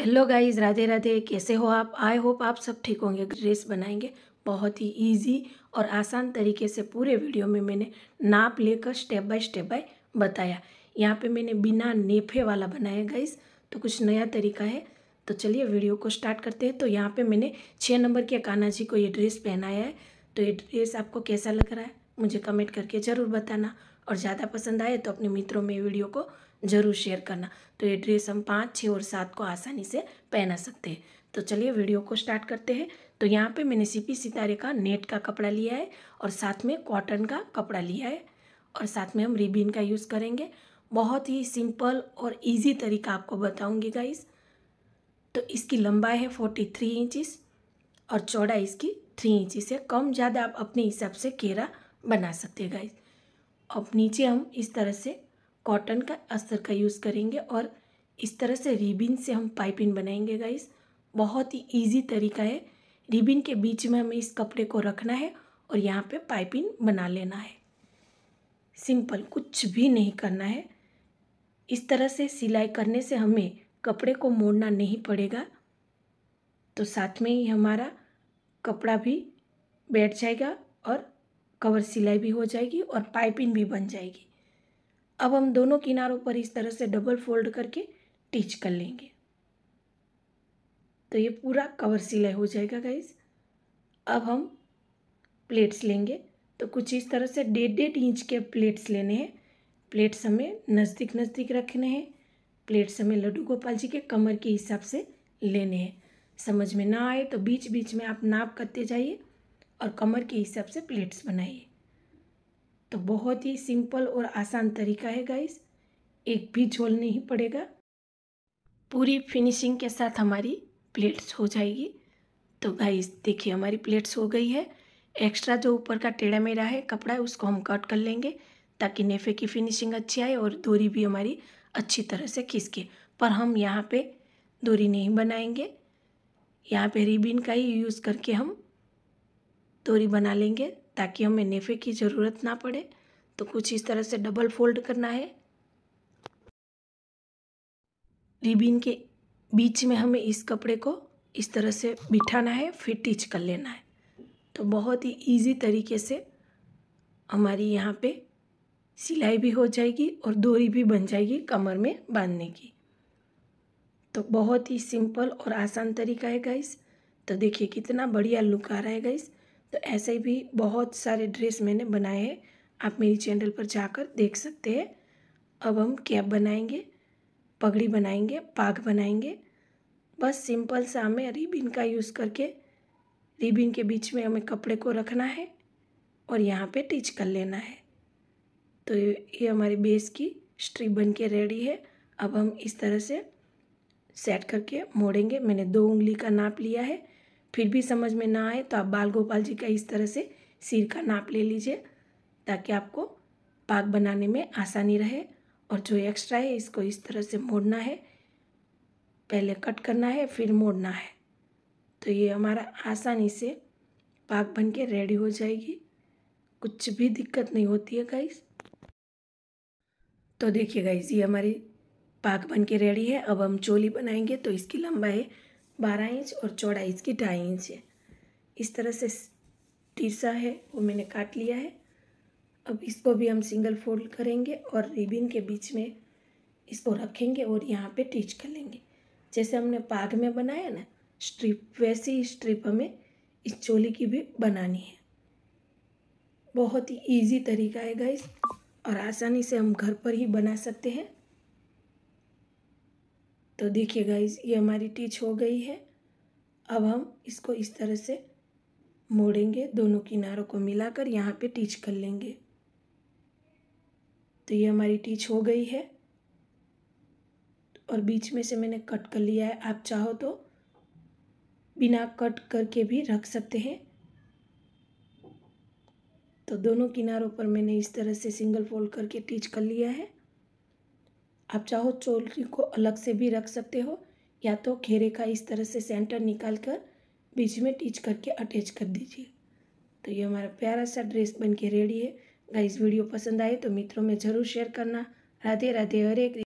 hello guys Radhe Radhe कैसे हो आप आई होप आप सब ठीक होंगे ड्रेस बनाएंगे बहुत ही इजी और आसान तरीके से पूरे वीडियो में मैंने नाप लेकर स्टेप बाय स्टेप बाय बताया यहाँ पे मैंने बिना नेफे वाला बनाया गाइस तो कुछ नया तरीका है तो चलिए वीडियो को स्टार्ट करते हैं तो यहाँ पर मैंने छः नंबर के काना जी को ये ड्रेस पहनाया है तो ये ड्रेस आपको कैसा लग रहा है मुझे कमेंट करके ज़रूर बताना और ज़्यादा पसंद आए तो अपने मित्रों में वीडियो को ज़रूर शेयर करना तो ये ड्रेस हम पाँच छः और सात को आसानी से पहना सकते हैं तो चलिए वीडियो को स्टार्ट करते हैं तो यहाँ पे मैंने सीपी सितारे का नेट का कपड़ा लिया है और साथ में कॉटन का कपड़ा लिया है और साथ में हम रिबिन का यूज़ करेंगे बहुत ही सिंपल और इजी तरीका आपको बताऊंगी गाइस तो इसकी लंबाई है फोर्टी थ्री इंचिस और चौड़ाई इसकी थ्री इंचिस है कम ज़्यादा आप अपने हिसाब से केरा बना सकते हैं गाइस अब नीचे हम इस तरह से कॉटन का अस्तर का यूज़ करेंगे और इस तरह से रिबिन से हम पाइपिंग बनाएंगे गाइस बहुत ही ईजी तरीका है रिबिन के बीच में हमें इस कपड़े को रखना है और यहाँ पे पाइपिंग बना लेना है सिंपल कुछ भी नहीं करना है इस तरह से सिलाई करने से हमें कपड़े को मोड़ना नहीं पड़ेगा तो साथ में ही हमारा कपड़ा भी बैठ जाएगा और कवर सिलाई भी हो जाएगी और पाइपिंग भी बन जाएगी अब हम दोनों किनारों पर इस तरह से डबल फोल्ड करके टीच कर लेंगे तो ये पूरा कवर सिलाई हो जाएगा गाइज अब हम प्लेट्स लेंगे तो कुछ इस तरह से डेढ़ डेढ़ इंच के प्लेट्स लेने हैं प्लेट्स हमें नज़दीक नज़दीक रखने हैं प्लेट्स हमें लड्डू गोपाल जी के कमर के हिसाब से लेने हैं समझ में ना आए तो बीच बीच में आप नाप करते जाइए और कमर के हिसाब से प्लेट्स बनाइए तो बहुत ही सिंपल और आसान तरीका है गाइस एक भी झोल नहीं पड़ेगा पूरी फिनिशिंग के साथ हमारी प्लेट्स हो जाएगी तो गाइस देखिए हमारी प्लेट्स हो गई है एक्स्ट्रा जो ऊपर का टेढ़ा मेरा है कपड़ा है उसको हम कट कर लेंगे ताकि नेफे की फिनिशिंग अच्छी आए और दूरी भी हमारी अच्छी तरह से खिसके पर हम यहाँ पे दूरी नहीं बनाएंगे यहाँ पे रिबिन का ही यूज़ करके हम दूरी बना लेंगे ताकि हमें नेफे की ज़रूरत ना पड़े तो कुछ इस तरह से डबल फोल्ड करना है रिबिन के बीच में हमें इस कपड़े को इस तरह से बिठाना है फिर टिच कर लेना है तो बहुत ही इजी तरीके से हमारी यहाँ पे सिलाई भी हो जाएगी और दोरी भी बन जाएगी कमर में बांधने की तो बहुत ही सिंपल और आसान तरीका है गाइस तो देखिए कितना बढ़िया लुक आ रहा है गाइस तो ऐसे भी बहुत सारे ड्रेस मैंने बनाए हैं आप मेरी चैनल पर जाकर देख सकते हैं अब हम कैप बनाएंगे पगड़ी बनाएंगे पाग बनाएंगे बस सिंपल सा हमें रिबिन का यूज़ करके रिबिन के बीच में हमें कपड़े को रखना है और यहाँ पे टिच कर लेना है तो ये हमारी बेस की स्ट्रिप बन के रेडी है अब हम इस तरह से सेट करके मोड़ेंगे मैंने दो उंगली का नाप लिया है फिर भी समझ में ना आए तो आप बाल गोपाल जी का इस तरह से सिर का नाप ले लीजिए ताकि आपको पाक बनाने में आसानी रहे और जो एक्स्ट्रा है इसको इस तरह से मोड़ना है पहले कट करना है फिर मोड़ना है तो ये हमारा आसानी से पाक बन के रेडी हो जाएगी कुछ भी दिक्कत नहीं होती है गाइस तो देखिए गाइस ये हमारी पाक बन के रेडी है अब हम चोली बनाएंगे तो इसकी लंबाई बारह इंच और चौड़ा इंच की ढाई इंच है इस तरह से तीसरा है वो मैंने काट लिया है अब इसको भी हम सिंगल फोल्ड करेंगे और रिबिन के बीच में इसको रखेंगे और यहाँ पे टीच कर लेंगे जैसे हमने पाग में बनाया ना स्ट्रिप वैसे ही स्ट्रिप हमें इस चोली की भी बनानी है बहुत ही ईजी तरीका है गाइस और आसानी से हम घर पर ही बना सकते हैं तो देखिए इस ये हमारी टीच हो गई है अब हम इसको इस तरह से मोड़ेंगे दोनों किनारों को मिलाकर यहाँ पे टीच कर लेंगे तो ये हमारी टीच हो गई है और बीच में से मैंने कट कर लिया है आप चाहो तो बिना कट करके भी रख सकते हैं तो दोनों किनारों पर मैंने इस तरह से सिंगल फोल्ड करके टीच कर लिया है आप चाहो चोली को अलग से भी रख सकते हो या तो घेरे का इस तरह से सेंटर निकाल कर बीच में टीच करके अटैच कर दीजिए तो ये हमारा प्यारा सा ड्रेस बन के रेडी है गाइस वीडियो पसंद आए तो मित्रों में ज़रूर शेयर करना राधे राधे हरे